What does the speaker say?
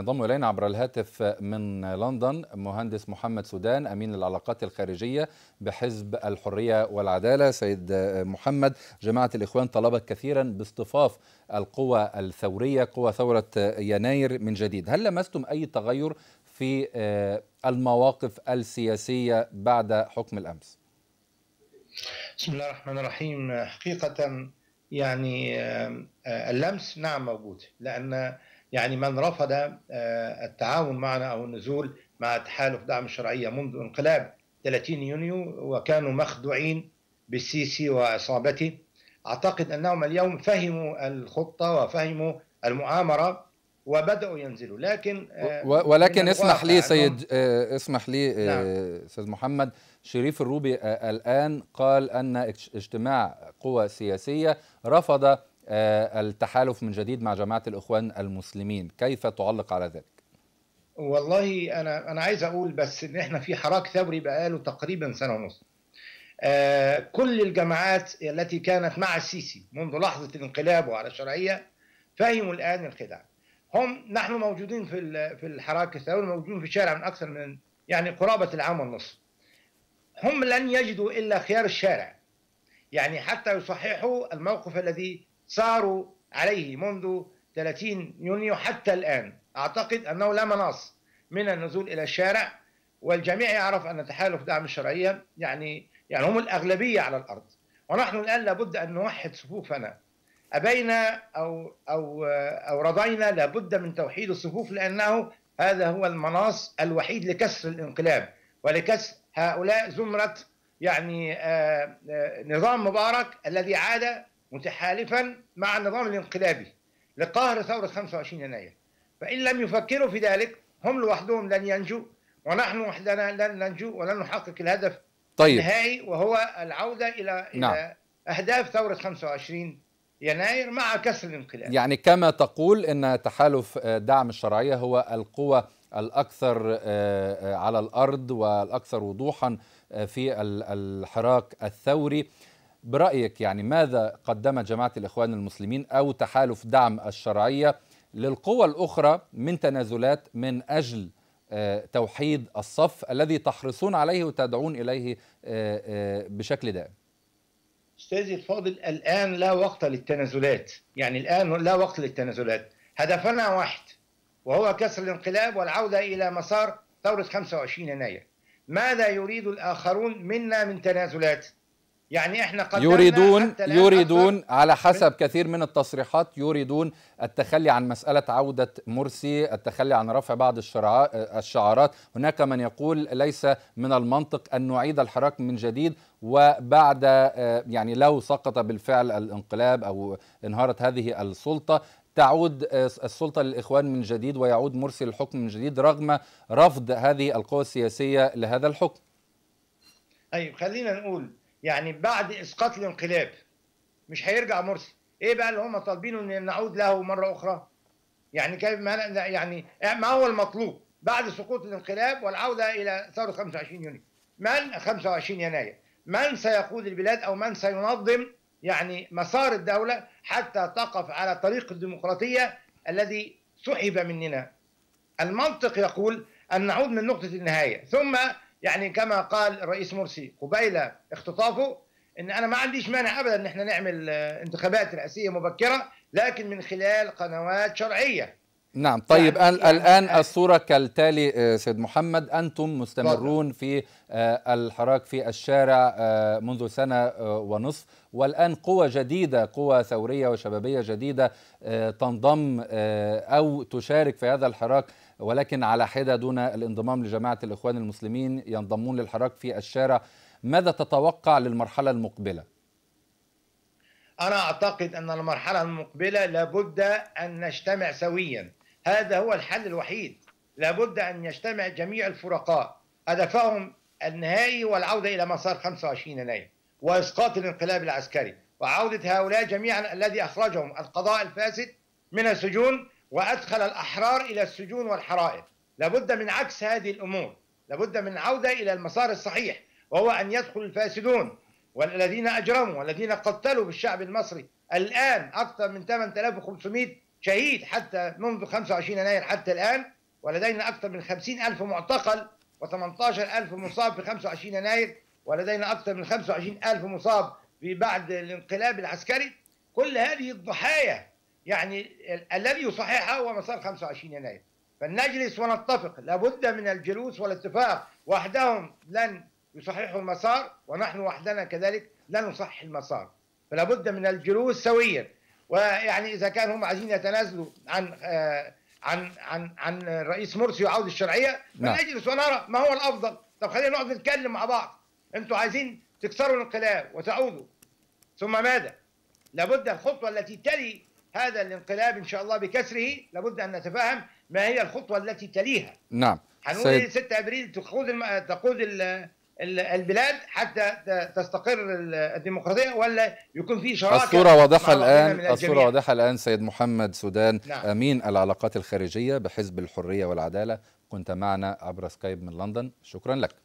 وينضم الينا عبر الهاتف من لندن مهندس محمد سودان امين العلاقات الخارجيه بحزب الحريه والعداله سيد محمد جماعه الاخوان طلبت كثيرا باصطفاف القوى الثوريه قوى ثوره يناير من جديد هل لمستم اي تغير في آه، المواقف السياسيه بعد حكم الامس بسم الله الرحمن الرحيم حقيقه يعني آه، آه، اللمس نعم موجود لان يعني من رفض آه، التعاون معنا أو النزول مع تحالف دعم الشرعية منذ انقلاب 30 يونيو وكانوا مخدوعين بالسيسي وعصابته أعتقد أنهم اليوم فهموا الخطة وفهموا المؤامرة وبداوا ينزلوا لكن آه، ولكن اسمح لي سيد آه، اسمح لي نعم. استاذ نعم. محمد شريف الروبي الان قال ان اجتماع قوى سياسيه رفض آه، التحالف من جديد مع جماعه الاخوان المسلمين كيف تعلق على ذلك والله انا انا عايز اقول بس ان احنا في حراك ثوري بقاله تقريبا سنه ونص آه، كل الجماعات التي كانت مع السيسي منذ لحظه انقلابه على الشرعيه فهموا الان الخداع هم نحن موجودين في في الحراك الثوري موجودين في الشارع من اكثر من يعني قرابه العام والنصف هم لن يجدوا الا خيار الشارع يعني حتى يصححوا الموقف الذي ساروا عليه منذ 30 يونيو حتى الآن أعتقد أنه لا مناص من النزول إلى الشارع والجميع يعرف أن تحالف دعم الشرعية يعني يعني هم الأغلبية على الأرض ونحن الآن لابد أن نوحد صفوفنا أبينا أو أو أو رضينا لابد من توحيد الصفوف لأنه هذا هو المناص الوحيد لكسر الانقلاب ولكسر هؤلاء زمرة يعني آه، آه، نظام مبارك الذي عاد متحالفا مع النظام الانقلابي لقهر ثورة 25 يناير فإن لم يفكروا في ذلك هم لوحدهم لن ينجوا ونحن وحدنا لن ننجو ولن نحقق الهدف طيب. النهائي وهو العودة إلى نعم. إلى أهداف ثورة 25 يناير مع كسر الانقلاب يعني كما تقول أن تحالف دعم الشرعية هو القوة الأكثر آه، آه، على الأرض والأكثر وضوحا آه، في الحراك الثوري برأيك يعني ماذا قدمت جماعة الإخوان المسلمين أو تحالف دعم الشرعية للقوى الأخرى من تنازلات من أجل آه، توحيد الصف الذي تحرصون عليه وتدعون إليه آه، آه، بشكل دائم أستاذي الفاضل الآن لا وقت للتنازلات يعني الآن لا وقت للتنازلات هدفنا واحد وهو كسر الانقلاب والعودة إلى مسار ثورة 25 يناير ماذا يريد الآخرون منا من تنازلات يعني احنا يريدون يريدون على حسب كثير من التصريحات يريدون التخلي عن مساله عوده مرسي، التخلي عن رفع بعض الشعارات، هناك من يقول ليس من المنطق ان نعيد الحراك من جديد وبعد آه، يعني لو سقط بالفعل الانقلاب او انهارت هذه السلطه تعود آه، السلطة للإخوان من جديد ويعود مرسي للحكم من جديد رغم رفض هذه القوى السياسية لهذا الحكم طيب خلينا نقول يعني بعد اسقاط الانقلاب مش هيرجع مرسي ايه بقى اللي هم طالبينه ان نعود له مره اخرى يعني كيف ما يعني ما هو المطلوب بعد سقوط الانقلاب والعوده الى ثوره 25 يونيو من 25 يناير من سيقود البلاد او من سينظم يعني مسار الدوله حتى تقف على طريق الديمقراطيه الذي سحب مننا المنطق يقول ان نعود من نقطه النهايه ثم يعني كما قال الرئيس مرسي قبيل اختطافه ان انا ما عنديش مانع ابدا ان احنا نعمل آه، انتخابات رئاسيه مبكره لكن من خلال قنوات شرعيه نعم طيب يعني, يعني الان يعني الصوره كالتالي آه، سيد محمد انتم مستمرون في آه، الحراك في الشارع منذ سنه ونصف والان قوى جديده قوى ثوريه وشبابيه جديده تنضم او تشارك في هذا الحراك ولكن على حدة دون الانضمام لجماعة الإخوان المسلمين ينضمون للحراك في الشارع ماذا تتوقع للمرحلة المقبلة؟ أنا أعتقد أن المرحلة المقبلة لابد أن نجتمع سويا هذا هو الحل الوحيد لابد أن يجتمع جميع الفرقاء هدفهم النهائي والعودة إلى مسار 25 يناير وإسقاط الانقلاب العسكري وعودة هؤلاء جميعا الذي أخرجهم القضاء الفاسد من السجون وأدخل الأحرار إلى السجون والحرائق لابد من عكس هذه الأمور لابد من عودة إلى المسار الصحيح وهو أن يدخل الفاسدون والذين أجرموا والذين قتلوا بالشعب المصري الآن أكثر من 8500 شهيد حتى منذ 25 يناير حتى الآن ولدينا أكثر من 50 ألف معتقل و18 ألف مصاب في 25 يناير ولدينا أكثر من 25 ألف مصاب في بعد الانقلاب العسكري كل هذه الضحايا يعني الذي يصححها هو مسار 25 يناير فلنجلس ونتفق لابد من الجلوس والاتفاق وحدهم لن يصححوا المسار ونحن وحدنا كذلك لن نصحح المسار فلابد من الجلوس سويا ويعني اذا كان هم عايزين يتنازلوا عن آه، عن عن عن الرئيس مرسي وعوده الشرعيه فنجلس نعم. ونرى ما هو الافضل طب خلينا نقعد نتكلم مع بعض انتوا عايزين تكسروا الانقلاب وتعودوا ثم ماذا لابد الخطوه التي تلي هذا الانقلاب إن شاء الله بكسره لابد أن نتفاهم ما هي الخطوة التي تليها نعم حنقول 6 أبريل تقود الم... تقود ال... البلاد حتى تستقر الديمقراطيه ولا يكون في شراكه الصوره واضحه الان الصوره واضحه الان سيد محمد سودان نعم. امين العلاقات الخارجيه بحزب الحريه والعداله كنت معنا عبر سكايب من لندن شكرا لك